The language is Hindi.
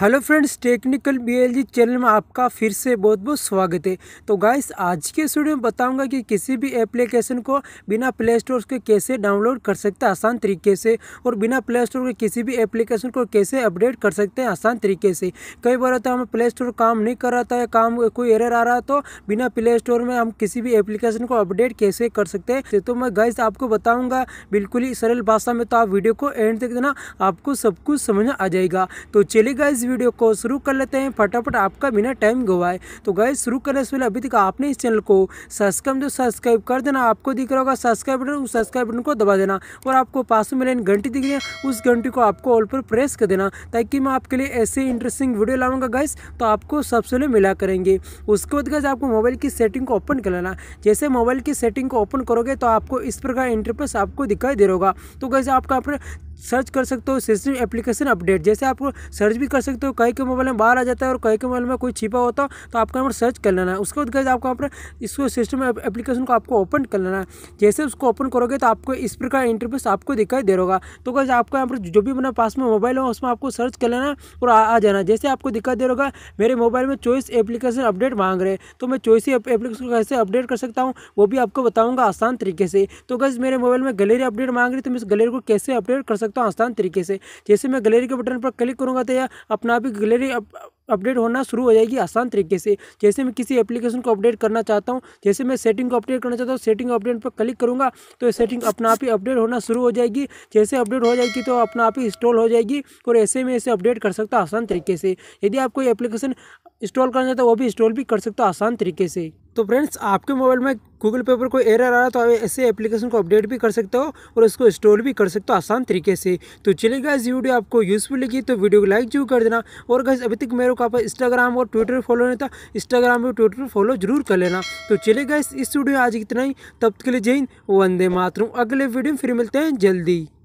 hello friends technical BLG channel में आपका फिर से बहुत बहुत स्वागत है तो गाइस आज के स्टूडियो में बताऊंगा कि किसी भी एप्लीकेशन को बिना प्ले स्टोर के कैसे डाउनलोड कर सकते हैं आसान तरीके से और बिना प्ले स्टोर के किसी भी एप्लीकेशन को कैसे अपडेट कर सकते हैं आसान तरीके से कई बार होता है हमें प्ले स्टोर काम नहीं कर रहा था या काम कोई एरर आ रहा तो बिना प्ले स्टोर में हम किसी भी एप्लीकेशन को अपडेट कैसे कर सकते हैं तो मैं गाइस आपको बताऊँगा बिल्कुल ही सरल भाषा में तो आप वीडियो को एंड तक देना आपको सब कुछ समझ आ जाएगा तो चलिए गाइज वीडियो को शुरू कर लेते हैं फटाफट आपका बिना टाइम गवाए तो गए शुरू करने से पहले अभी तक आपने इस चैनल को सब्सक्राइब जो सब्सक्राइब कर देना आपको दिख रहा होगा सब्सक्राइब बटन उस सब्सक्राइब बटन को दबा देना और आपको पास में लाइन घंटी दिख रही है उस घंटी को आपको ऑल पर प्रेस कर देना ताकि मैं आपके लिए ऐसे इंटरेस्टिंग वीडियो लाऊंगा गैस तो आपको सबसे पहले मिला करेंगे उसके बाद गैस आपको मोबाइल की सेटिंग को ओपन कर लेना जैसे मोबाइल की सेटिंग को ओपन करोगे तो आपको इस प्रकार इंटरफेस आपको दिखाई दे रहा होगा तो गैस आपका सर्च कर सकते हो सिस्टम एप्लीकेशन अपडेट जैसे आप सर्च भी कर सकते हो कहीं के मोबाइल में बाहर आ जाता है और कहीं के मोबाइल में कोई छिपा होता है तो आपको यहाँ सर्च कर लेना है उसके बाद गैस आपको यहाँ पर इसको सिस्टम एप्लीकेशन को आपको ओपन कर लेना है जैसे उसको ओपन करोगे तो आपको इस प्रकार इंटरव्यूस आपको दिखाई दे रहा तो कैसे आपको यहाँ पर जो भी मेरा पास में मोबाइल हो उसमें आपको सर्च कर लेना और आ जाना जैसे आपको दिखाई दे रहा मेरे मोबाइल में चॉइस एप्लीकेशन अपडेट मांग रहे तो मैं चॉइस एप्लीकेशन को कैसे अपडेट कर सकता हूँ वो भी आपको बताऊँगा आसान तरीके से तो कैसे मेरे मोबाइल में गैलरी अपडेट मांग रही तो मैं इस गैलरी को कैसे अपडेट कर सकता सकता हूँ आसान तरीके से जैसे मैं गलेरी के बटन पर क्लिक करूँगा तो यह अपना आप ही गलेरी अपडेट होना शुरू हो जाएगी आसान तरीके से जैसे मैं किसी एप्लीकेशन को अपडेट करना चाहता हूँ जैसे मैं सेटिंग को अपडेट करना चाहता हूँ सेटिंग अपडेट पर क्लिक करूँगा तो ये सेटिंग अपना आप ही अपडेट होना शुरू हो जाएगी जैसे अपडेट हो जाएगी तो अपना आप ही इंस्टॉल हो जाएगी और ऐसे में इसे अपडेट कर सकता आसान तरीके से यदि आप कोई एप्लीकेशन इंस्टॉल करना चाहते हो वो भी इंस्टॉल भी कर सकता आसान तरीके से तो फ्रेंड्स आपके मोबाइल में गूगल पे पर कोई एरर आ रहा है तो आप ऐसे एप्लीकेशन को अपडेट भी कर सकते हो और उसको इंस्टॉल भी कर सकते हो आसान तरीके से तो चलेगा इस वीडियो आपको यूज़फुल लगी तो वीडियो को लाइक जरूर कर देना और गैस अभी तक मेरे को आप इंस्टाग्राम और ट्विटर पर फॉलो नहीं था इंस्टाग्राम और ट्विटर पर फॉलो जरूर कर लेना तो चलेगा इस वीडियो आज इतना ही तब तक के लिए जय वंदे मातरम अगले वीडियो में फिर मिलते हैं जल्दी